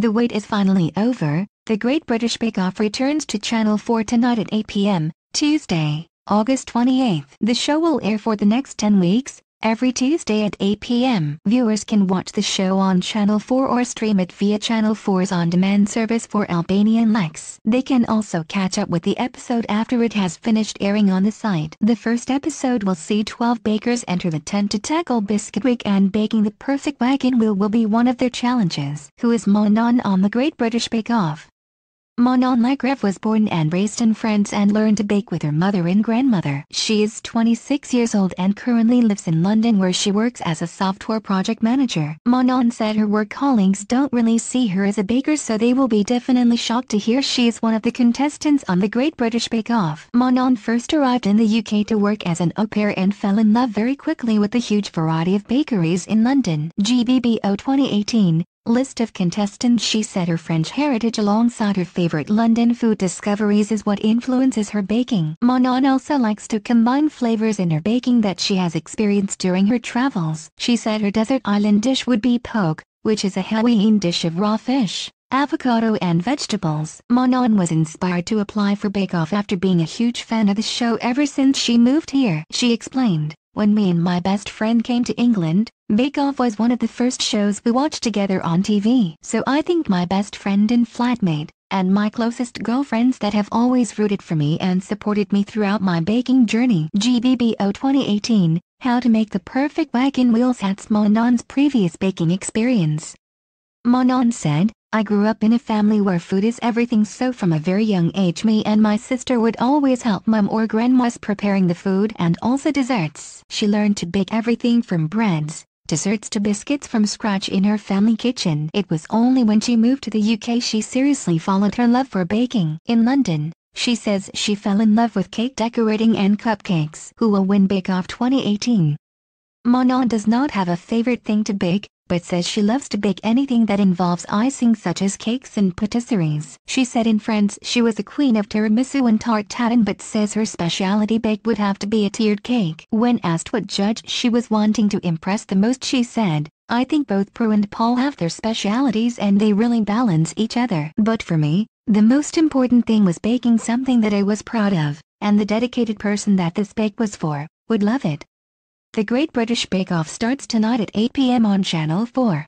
The wait is finally over, the Great British Bake Off returns to Channel 4 tonight at 8 p.m., Tuesday, August 28th. The show will air for the next 10 weeks, Every Tuesday at 8 p.m. Viewers can watch the show on Channel 4 or stream it via Channel 4's on-demand service for Albanian Lex. They can also catch up with the episode after it has finished airing on the site. The first episode will see 12 bakers enter the tent to tackle Biscuit Week and baking the perfect wagon wheel will be one of their challenges. Who is Monon on the Great British Bake Off? Monon Legrev was born and raised in France and learned to bake with her mother and grandmother. She is 26 years old and currently lives in London where she works as a software project manager. Monon said her work colleagues don't really see her as a baker so they will be definitely shocked to hear she is one of the contestants on the Great British Bake Off. Monon first arrived in the UK to work as an au pair and fell in love very quickly with the huge variety of bakeries in London. GBBO 2018 list of contestants she said her French heritage alongside her favorite London food discoveries is what influences her baking. Manon also likes to combine flavors in her baking that she has experienced during her travels. She said her desert island dish would be poke, which is a Hawaiian dish of raw fish, avocado and vegetables. Manon was inspired to apply for Bake Off after being a huge fan of the show ever since she moved here. She explained, when me and my best friend came to England, Bake Off was one of the first shows we watched together on TV. So I think my best friend and flatmate, and my closest girlfriends that have always rooted for me and supported me throughout my baking journey. GBBO 2018, How to Make the Perfect Wagon Wheels hats. Monon's previous baking experience. Monon said, I grew up in a family where food is everything so from a very young age me and my sister would always help mum or grandmas preparing the food and also desserts. She learned to bake everything from breads, desserts to biscuits from scratch in her family kitchen. It was only when she moved to the UK she seriously followed her love for baking. In London, she says she fell in love with cake decorating and cupcakes. Who will win Bake Off 2018? Monon does not have a favorite thing to bake, but says she loves to bake anything that involves icing such as cakes and patisseries. She said in France she was a queen of tiramisu and tart tatin but says her specialty bake would have to be a tiered cake. When asked what judge she was wanting to impress the most she said, I think both Prue and Paul have their specialities and they really balance each other. But for me, the most important thing was baking something that I was proud of, and the dedicated person that this bake was for, would love it. The Great British Bake Off starts tonight at 8 p.m. on Channel 4.